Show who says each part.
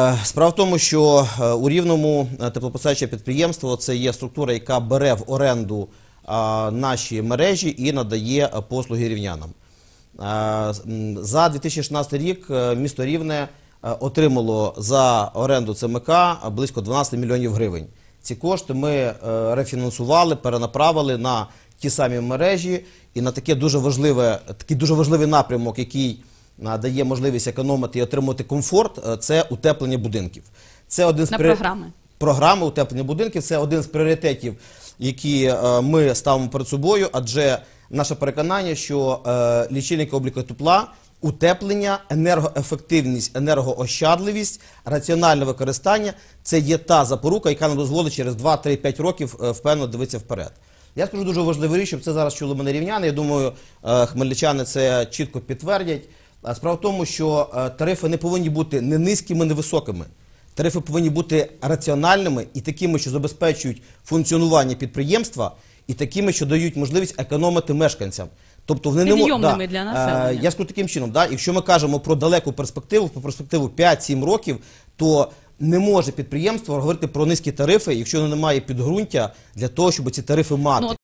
Speaker 1: Е, справа в тому, що е, у рівному е, теплопостачальне підприємство це є структура, яка бере в оренду наші мережі і надає послуги рівнянам. За 2016 рік місто Рівне отримало за оренду ЦМК близько 12 мільйонів гривень. Ці кошти ми рефінансували, перенаправили на ті самі мережі і на такий дуже важливий напрямок, який дає можливість економити і отримати комфорт, е, це утеплення будинків. Це один з на програми. Програми утеплення будинків це один з пріоритетів, які е, ми ставимо перед собою, адже наше переконання, що е, лічильники обліку тепла. Утеплення, енергоефективність, енергоощадливість, раціональне використання це є та запорука, яка нам дозволить через 2-3-5 років впевнено дивитися вперед. Я скажу дуже важливу річ, щоб це зараз чули мене рівняни. Я думаю, хмельничани це чітко підтвердять. Справа в тому, що е, тарифи не повинні бути не низькими, не високими. Тарифи повинні бути раціональними і такими, що забезпечують функціонування підприємства, і такими, що дають можливість економити мешканцям. Тобто вони не можуть да. для населення. Е, я скажу таким чином, якщо ми кажемо про далеку перспективу, про перспективу 5-7 років, то не може підприємство говорити про низькі тарифи, якщо воно не має підґрунтя для того, щоб ці тарифи мати. Ну,